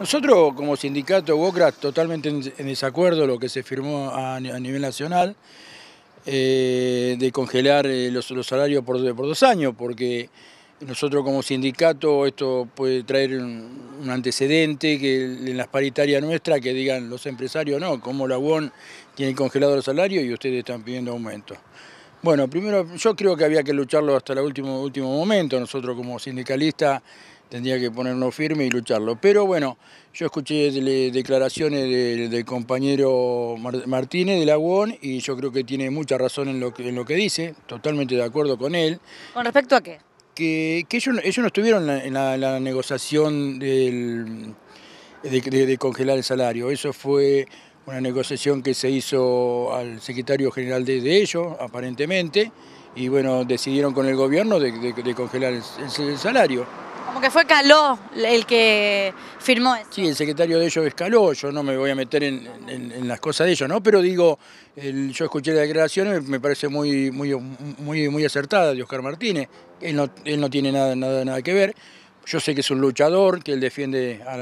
Nosotros como sindicato UOCRA totalmente en desacuerdo lo que se firmó a nivel nacional eh, de congelar eh, los, salarios por, dos años, porque nosotros como sindicato esto puede traer un, antecedente que en las paritarias nuestra que digan los empresarios no, como la UON tiene congelado los salarios y ustedes están pidiendo aumento. Bueno, primero yo creo que había que lucharlo hasta el último, último momento. Nosotros como sindicalistas tendría que ponernos firme y lucharlo. Pero bueno, yo escuché declaraciones del, compañero Martínez de la UON y yo creo que tiene mucha razón en lo, que, lo que dice, totalmente de acuerdo con él. ¿Con respecto a qué? Que, ellos, no estuvieron en la, negociación de, congelar el salario, eso fue una negociación que se hizo al secretario general de, ellos, aparentemente, y bueno, decidieron con el gobierno de, congelar el salario. Como que fue Caló el que firmó eso. Sí, el secretario de ellos es Caló, yo no me voy a meter en, las cosas de ellos, ¿no? Pero digo, yo escuché las declaraciones, me parece muy, muy, muy, muy acertada de Oscar Martínez. Él no, tiene nada, nada, nada que ver. Yo sé que es un luchador, que él defiende a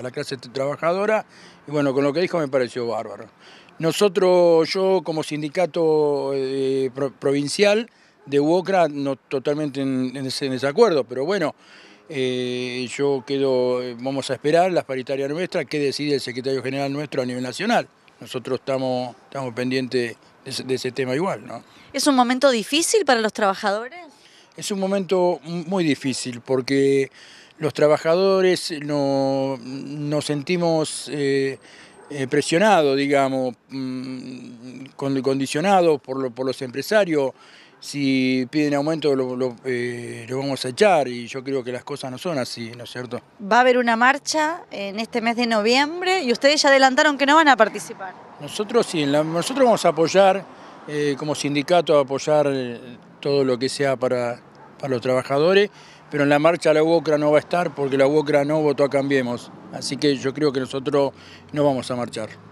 la, clase trabajadora, y bueno, con lo que dijo me pareció bárbaro. Nosotros, yo como sindicato eh, provincial de UOCRA, no totalmente en, ese en desacuerdo, pero bueno, eh, yo quedo, eh, vamos a esperar las paritaria nuestras, qué decide el secretario general nuestro a nivel nacional. Nosotros estamos, estamos pendientes de ese, tema igual. ¿no? ¿Es un momento difícil para los trabajadores? Es un momento muy difícil porque los trabajadores nos sentimos... Eh, eh, presionado, digamos, mm, condicionado por, los empresarios. Si piden aumento eh, lo, vamos a echar y yo creo que las cosas no son así, ¿no es cierto? Va a haber una marcha en este mes de noviembre y ustedes ya adelantaron que no van a participar. Nosotros sí, nosotros vamos a apoyar eh, como sindicato, a apoyar todo lo que sea para los trabajadores, pero en la marcha la UOCRA no va a estar porque la UOCRA no votó a Cambiemos. Así que yo creo que nosotros no vamos a marchar.